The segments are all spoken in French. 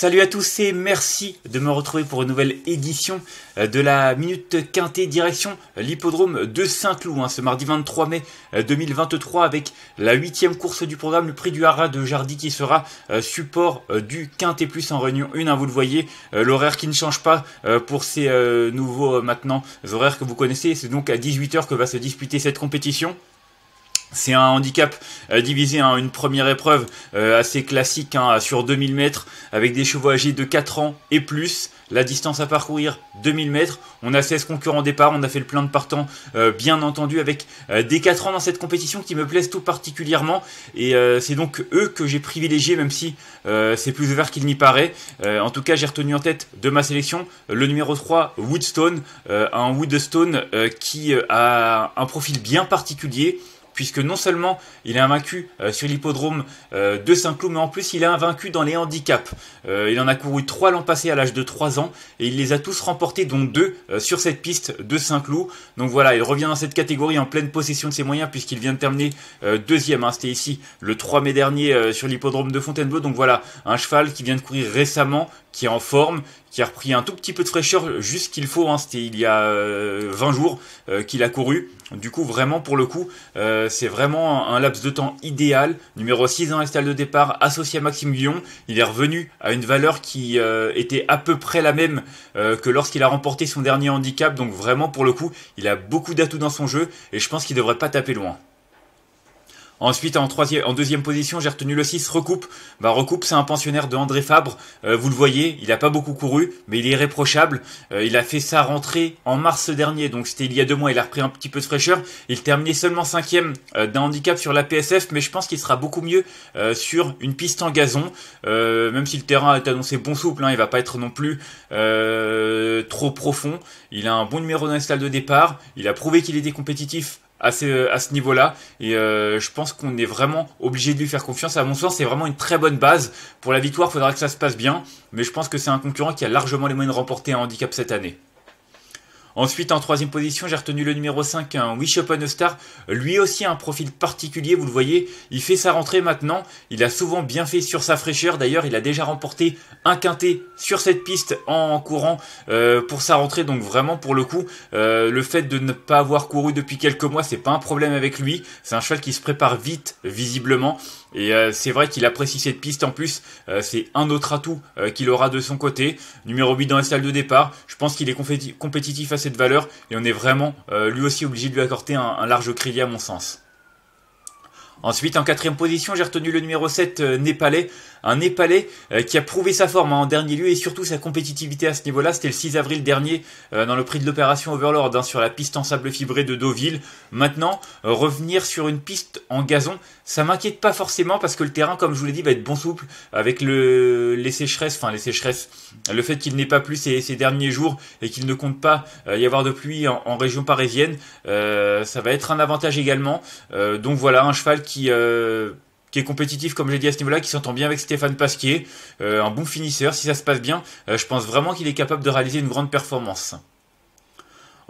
Salut à tous et merci de me retrouver pour une nouvelle édition euh, de la Minute Quintée direction euh, l'hippodrome de Saint-Cloud hein, ce mardi 23 mai 2023 euh, avec la huitième course du programme, le prix du Haras de Jardy qui sera support du Quintée Plus en réunion 1, hein, vous le voyez, l'horaire qui ne change pas pour ces nouveaux maintenant horaires que vous connaissez, c'est donc à 18h que va se disputer cette compétition. C'est un handicap euh, divisé en hein, une première épreuve euh, assez classique hein, sur 2000 mètres avec des chevaux âgés de 4 ans et plus. La distance à parcourir 2000 mètres. On a 16 concurrents au départ, on a fait le plein de partants euh, bien entendu avec des 4 ans dans cette compétition qui me plaisent tout particulièrement. Et c'est donc eux que j'ai privilégié même si c'est plus ouvert qu'il n'y paraît. en tout cas j'ai retenu en tête de ma sélection le numéro 3 Woodstone, un Woodstone qui a un profil bien particulier puisque non seulement il est invaincu euh, sur l'hippodrome euh, de Saint-Cloud, mais en plus il est invaincu dans les handicaps. Euh, il en a couru trois l'an passé à l'âge de 3 ans, et il les a tous remportés, dont deux sur cette piste de Saint-Cloud. Donc voilà, il revient dans cette catégorie en pleine possession de ses moyens, puisqu'il vient de terminer deuxième, hein. c'était ici le 3 mai dernier sur l'hippodrome de Fontainebleau. Donc voilà, un cheval qui vient de courir récemment, qui est en forme, qui a repris un tout petit peu de fraîcheur, juste qu'il faut, hein. c'était il y a 20 jours qu'il a couru. Du coup, vraiment, pour le coup, c'est vraiment un laps de temps idéal. Numéro 6 dans la de départ, associé à Maxime Guillon, il est revenu à une valeur qui euh, était à peu près la même euh, que lorsqu'il a remporté son dernier handicap. Donc vraiment, pour le coup, il a beaucoup d'atouts dans son jeu et je pense qu'il devrait pas taper loin. Ensuite, en, en deuxième position, j'ai retenu le 6, Recoupe. Bah, Recoupe, c'est un pensionnaire de André Fabre. Euh, vous le voyez, il n'a pas beaucoup couru, mais il est irréprochable. Euh, il a fait sa rentrée en mars dernier, donc c'était il y a deux mois. Il a repris un petit peu de fraîcheur. Il terminait seulement cinquième euh, d'un handicap sur la PSF, mais je pense qu'il sera beaucoup mieux sur une piste en gazon. même si le terrain est annoncé bon souple, hein, il va pas être non plus trop profond. Il a un bon numéro dans de départ. Il a prouvé qu'il était compétitif à ce, niveau-là. Et euh, je pense qu'on est vraiment obligé de lui faire confiance. À mon sens, c'est vraiment une très bonne base. Pour la victoire, il faudra que ça se passe bien. Mais je pense que c'est un concurrent qui a largement les moyens de remporter un handicap cette année. Ensuite, en troisième position, j'ai retenu le numéro 5, un Wish Upon Star. Lui aussi a un profil particulier, vous le voyez. Il fait sa rentrée maintenant. Il a souvent bien fait sur sa fraîcheur. D'ailleurs, il a déjà remporté un quintet sur cette piste en courant euh, pour sa rentrée. Donc vraiment, pour le coup, euh, le fait de ne pas avoir couru depuis quelques mois, c'est pas un problème avec lui. C'est un cheval qui se prépare vite, visiblement. Et euh, c'est vrai qu'il apprécie cette piste en plus. c'est un autre atout qu'il aura de son côté. Numéro 8 dans la salle de départ. Je pense qu'il est compétitif à valeur et on est vraiment euh, lui aussi obligé de lui accorder un, large crédit à mon sens. Ensuite, en quatrième position, j'ai retenu le numéro 7 euh, népalais un Népalais euh, qui a prouvé sa forme hein, en dernier lieu et surtout sa compétitivité à ce niveau-là. C'était le 6 avril dernier euh, dans le prix de l'opération Overlord hein, sur la piste en sable fibré de Deauville. Maintenant, euh, revenir sur une piste en gazon, ça m'inquiète pas forcément parce que le terrain, comme je vous l'ai dit, va être bon souple avec le, les sécheresses, enfin les sécheresses, le fait qu'il n'ait pas plu ces, derniers jours et qu'il ne compte pas y avoir de pluie en, région parisienne, ça va être un avantage également. donc voilà, un cheval qui qui est compétitif, comme j'ai dit à ce niveau-là, qui s'entend bien avec Stéphane Pasquier, euh, un bon finisseur. Si ça se passe bien, euh, je pense vraiment qu'il est capable de réaliser une grande performance.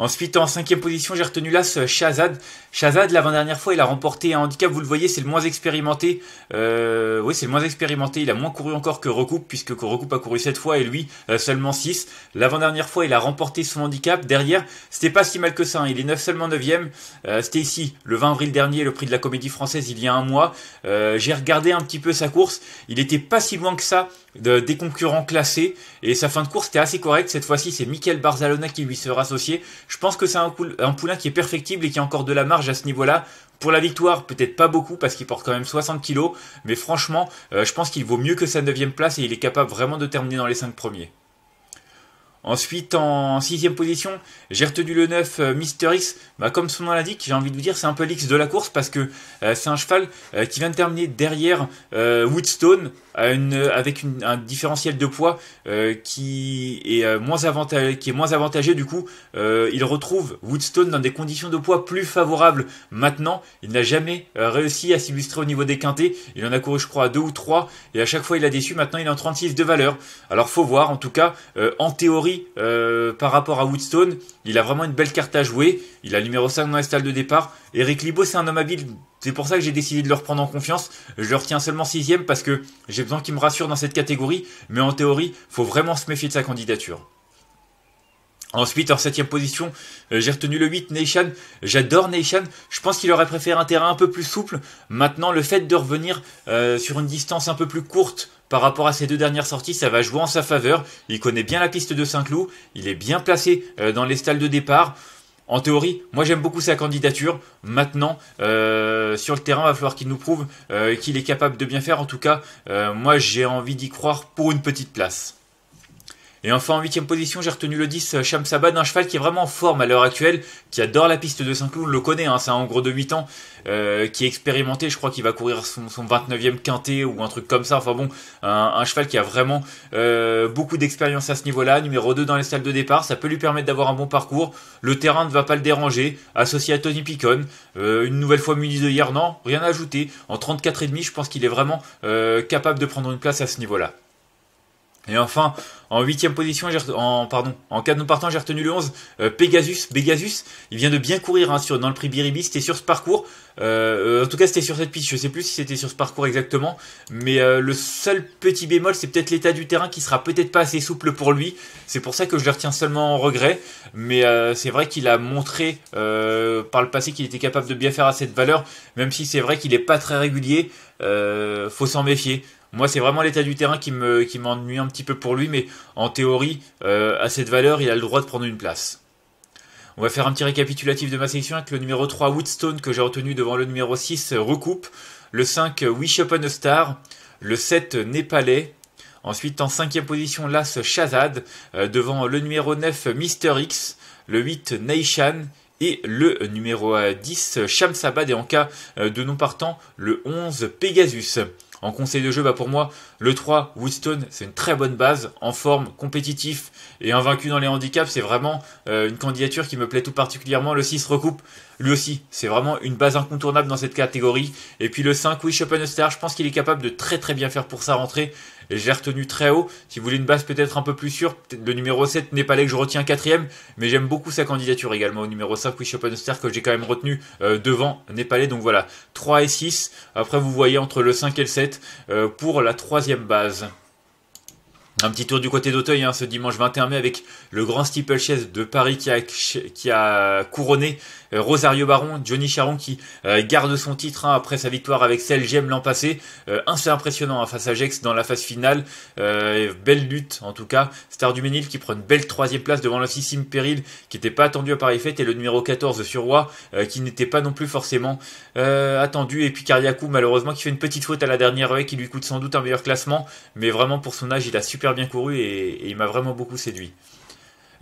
Ensuite, en cinquième position, j'ai retenu là ce Shazad. Shazad, l'avant-dernière fois, il a remporté un handicap. Vous le voyez, c'est le moins expérimenté. Euh, oui, c'est le moins expérimenté. Il a moins couru encore que Recoupe, puisque Recoupe a couru 7 fois et lui euh, seulement 6. L'avant-dernière fois, il a remporté son handicap. Derrière, c'était pas si mal que ça. Hein. Il est neuf seulement 9ème. Euh, c'était ici, le 20 avril dernier, le prix de la comédie française, il y a un mois. J'ai regardé un petit peu sa course. Il était pas si loin que ça de, des concurrents classés. Et sa fin de course était assez correcte. Cette fois-ci, c'est Michael Barzalona qui lui sera associé. Je pense que c'est un, poulain qui est perfectible et qui a encore de la marge à ce niveau-là. Pour la victoire, peut-être pas beaucoup parce qu'il porte quand même 60 kilos. Mais franchement, euh, je pense qu'il vaut mieux que sa 9 place et il est capable vraiment de terminer dans les 5 premiers. Ensuite, en sixième position, j'ai retenu le 9 Mister X. Bah, comme son nom l'indique, j'ai envie de vous dire, c'est un peu l'X de la course parce que euh, c'est un cheval euh, qui vient de terminer derrière euh, Woodstone avec un différentiel de poids qui est moins avantageux, qui est moins avantagé. Du coup, il retrouve Woodstone dans des conditions de poids plus favorables. Maintenant, il n'a jamais réussi à s'illustrer au niveau des quintés. Il en a couru, je crois, à deux ou trois et à chaque fois il a déçu. Maintenant, il est en 36 de valeur. Alors, faut voir. En tout cas, en théorie euh, par rapport à Woodstone. Il a vraiment une belle carte à jouer. Il a le numéro 5 dans la stall de départ. Eric Libo, c'est un homme habile. C'est pour ça que j'ai décidé de le reprendre en confiance. Je le retiens seulement sixième parce que j'ai besoin qu'il me rassure dans cette catégorie. Mais en théorie, il faut vraiment se méfier de sa candidature. Ensuite, en septième position, euh, j'ai retenu le 8, Nation. J'adore Nation. Je pense qu'il aurait préféré un terrain un peu plus souple. Maintenant, le fait de revenir euh, sur une distance un peu plus courte par rapport à ses deux dernières sorties, ça va jouer en sa faveur. Il connaît bien la piste de Saint-Cloud. Il est bien placé euh, dans les stalles de départ. En théorie, moi j'aime beaucoup sa candidature. Maintenant, sur le terrain, il va falloir qu'il nous prouve qu'il est capable de bien faire. En tout cas, moi j'ai envie d'y croire pour une petite place. Et enfin, en huitième position, j'ai retenu le 10 euh, Shamsabad, un cheval qui est vraiment en forme à l'heure actuelle, qui adore la piste de Saint-Cloud, le connaît, hein, c'est un gros de 8 ans, euh, qui est expérimenté, je crois qu'il va courir son, 29e quintet ou un truc comme ça. Enfin bon, un, cheval qui a vraiment euh, beaucoup d'expérience à ce niveau-là, numéro 2 dans les salles de départ, ça peut lui permettre d'avoir un bon parcours. Le terrain ne va pas le déranger, associé à Tony Picon, une nouvelle fois muni de hier, non, rien à ajouter. En 34,5, je pense qu'il est vraiment capable de prendre une place à ce niveau-là. Et enfin, en huitième position, en, pardon, en cas de non partant, j'ai retenu le 11, euh, Pegasus. il vient de bien courir hein, sur, dans le prix Biribi, c'était sur ce parcours. Euh, euh, en tout cas, c'était sur cette piste, je sais plus si c'était sur ce parcours exactement. Mais le seul petit bémol, c'est peut-être l'état du terrain qui sera peut-être pas assez souple pour lui. C'est pour ça que je le retiens seulement en regret. Mais c'est vrai qu'il a montré par le passé qu'il était capable de bien faire à cette valeur, même si c'est vrai qu'il n'est pas très régulier. faut s'en méfier. Moi, c'est vraiment l'état du terrain qui m'ennuie un petit peu pour lui, mais en théorie, euh, à cette valeur, il a le droit de prendre une place. On va faire un petit récapitulatif de ma sélection avec le numéro 3 Woodstone que j'ai retenu devant le numéro 6 Recoupe, le 5 Wish Upon a Star, le 7 Népalais, ensuite en 5 position Las Shazad, euh, devant le numéro 9 Mister X, le 8 Neishan et le numéro 10 euh, Shamsabad et en cas de non partant le 11 Pegasus. En conseil de jeu, bah pour moi, le 3, Woodstone, c'est une très bonne base, en forme, compétitif et invaincu dans les handicaps. C'est vraiment euh, une candidature qui me plaît tout particulièrement. Le 6 recoupe lui aussi, c'est vraiment une base incontournable dans cette catégorie. Et puis le 5, Wish Open Star, je pense qu'il est capable de très très bien faire pour sa rentrée. Et j'ai retenu très haut. Si vous voulez une base peut-être un peu plus sûre, le numéro 7 Népalais, que je retiens quatrième, mais j'aime beaucoup sa candidature également au numéro 5, Wish Open Star, que j'ai quand même retenu euh, devant Népalais. Donc voilà, 3 et 6. Après, vous voyez entre le 5 et le 7 euh, pour la troisième base. Un petit tour du côté d'Auteuil hein, ce dimanche 21 mai avec le grand steeplechase de Paris qui a, qui a couronné euh, Rosario Baron, Johnny Charon qui euh, garde son titre hein, après sa victoire avec celle J'aime l'an passé. Euh, impressionnant hein, face à Gex dans la phase finale. Euh, belle lutte en tout cas. Star du Ménil qui prend une belle troisième place devant la 6 péril qui n'était pas attendu à Paris Fête et le numéro 14 sur Roi qui n'était pas non plus forcément attendu. Et puis Kariakou malheureusement qui fait une petite faute à la dernière heure qui lui coûte sans doute un meilleur classement. Mais vraiment pour son âge il a super bien couru et, il m'a vraiment beaucoup séduit.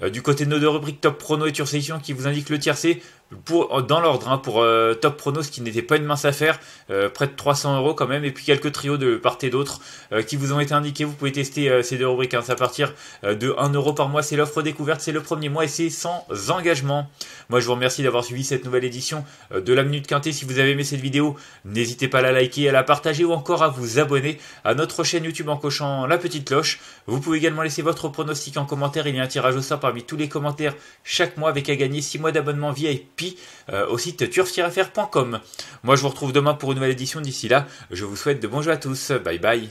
Euh, du côté de nos deux rubriques Top Prono et tursection qui vous indique le tiercé, pour, euh, dans l'ordre, hein, pour euh, Top Pronos qui n'était pas une mince affaire, euh, près de 300 euros quand même, et puis quelques trios de part et d'autre qui vous ont été indiqués. Vous pouvez tester ces deux rubriques, hein, à partir de 1 euro par mois. C'est l'offre découverte, c'est le premier mois et c'est sans engagement. Moi, je vous remercie d'avoir suivi cette nouvelle édition de la Minute Quintée. Si vous avez aimé cette vidéo, n'hésitez pas à la liker, à la partager ou encore à vous abonner à notre chaîne YouTube en cochant la petite cloche. Vous pouvez également laisser votre pronostic en commentaire. Il y a un tirage au sort parmi tous les commentaires chaque mois avec à gagner 6 mois d'abonnement VIP euh, au site turf Moi je vous retrouve demain pour une nouvelle édition. D'ici là, je vous souhaite de bons jeux à tous. Bye bye.